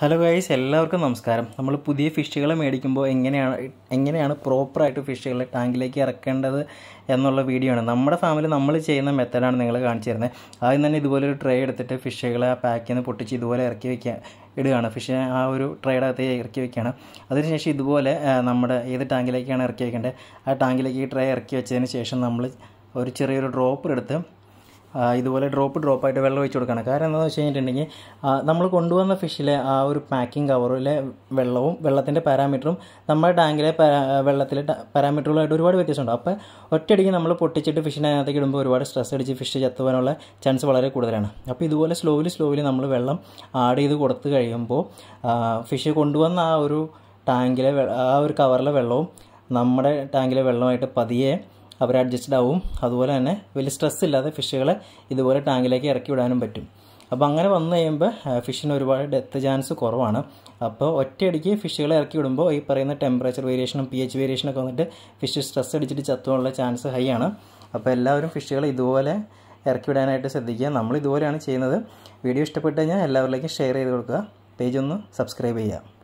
hello guys എല്ലാവർക്കും നമസ്കാരം നമ്മൾ പുതിയ ഫിഷുകളെ മേടിക്കുമ്പോൾ എങ്ങനെയാണ് എങ്ങനെയാണ് പ്രോപ്പറായിട്ട് ഫിഷുകളെ ടാങ്കിലേക്ക് ഇറക്കേണ്ടത് എന്നുള്ള വീഡിയോ ആണ് നമ്മുടെ ഫാമിലി നമ്മൾ ചെയ്യുന്ന മെത്തേഡാണ് നിങ്ങൾ കാണിച്ചു തരുന്നത് ആദ്യം തന്നെ ഇതുപോലെ ഒരു ട്രേ എടുത്തിട്ട് ഫിഷുകളെ ആ പാക്കിൽ നിന്ന് പൊട്ടിച്ച് ഇതുപോലെ ഇറക്കി വെക്കുക ഇടുകയാണ് ഫിഷിനെ ആ ഒരു അകത്ത് ഇറക്കി വെക്കുകയാണ് അതിനുശേഷം ഇതുപോലെ നമ്മുടെ ഏത് ടാങ്കിലേക്കാണ് ഇറക്കി വയ്ക്കേണ്ടത് ആ ടാങ്കിലേക്ക് ഈ ട്രേ ഇറക്കി വെച്ചതിന് ശേഷം നമ്മൾ ഒരു ചെറിയൊരു ഡ്രോപ്പർ എടുത്ത് ഇതുപോലെ ഡ്രോപ്പ് ഡ്രോപ്പായിട്ട് വെള്ളം ഒഴിച്ച് കൊടുക്കണം കാരണം എന്താണെന്ന് വെച്ച് കഴിഞ്ഞിട്ടുണ്ടെങ്കിൽ നമ്മൾ കൊണ്ടുവന്ന ഫിഷിലെ ആ ഒരു പാക്കിംഗ് കവറിലെ വെള്ളവും വെള്ളത്തിൻ്റെ പാരാമീറ്ററും നമ്മുടെ ടാങ്കിലെ വെള്ളത്തിലെ പാരാമീറ്ററുകളായിട്ട് ഒരുപാട് വ്യത്യാസമുണ്ട് അപ്പോൾ ഒറ്റയടിക്ക് നമ്മൾ പൊട്ടിച്ചിട്ട് ഫിഷിനെ അതിനകത്തേക്ക് ഇടുമ്പോൾ ഒരുപാട് സ്ട്രെസ് അടിച്ച് ഫിഷ് ചത്തുവാനുള്ള ചാൻസ് വളരെ കൂടുതലാണ് അപ്പോൾ ഇതുപോലെ സ്ലോലി സ്ലോലി നമ്മൾ വെള്ളം ആഡ് ചെയ്ത് കൊടുത്തു കഴിയുമ്പോൾ ഫിഷ് കൊണ്ടുവന്ന ആ ഒരു ടാങ്കിലെ ആ ഒരു കവറിലെ വെള്ളവും നമ്മുടെ ടാങ്കിലെ വെള്ളമായിട്ട് പതിയെ അവർ അഡ്ജസ്റ്റഡ് ആവും അതുപോലെ തന്നെ വലിയ സ്ട്രെസ് ഇല്ലാതെ ഫിഷുകളെ ഇതുപോലെ ടാങ്കിലേക്ക് ഇറക്കി വിടാനും പറ്റും അപ്പോൾ അങ്ങനെ വന്നു കഴിയുമ്പോൾ ഫിഷിന് ഒരുപാട് ഡെത്ത് ചാൻസ് കുറവാണ് അപ്പോൾ ഒറ്റയടിക്ക് ഫിഷുകളെ ഇറക്കി വിടുമ്പോൾ ഈ പറയുന്ന ടെമ്പറേച്ചർ വേരിയേഷനും പി എച്ച് വേരിയേഷനൊക്കെ വന്നിട്ട് ഫിഷ് സ്ട്രെസ് അടിച്ചിട്ട് ചത്തുള്ള ചാൻസ് ഹൈ ആണ് അപ്പോൾ എല്ലാവരും ഫിഷുകളെ ഇതുപോലെ ഇറക്കി വിടാനായിട്ട് ശ്രദ്ധിക്കുക നമ്മൾ ഇതുപോലെയാണ് ചെയ്യുന്നത് വീഡിയോ ഇഷ്ടപ്പെട്ട് കഴിഞ്ഞാൽ എല്ലാവരിലേക്കും ഷെയർ ചെയ്ത് കൊടുക്കുക പേജ് ഒന്ന് സബ്സ്ക്രൈബ് ചെയ്യുക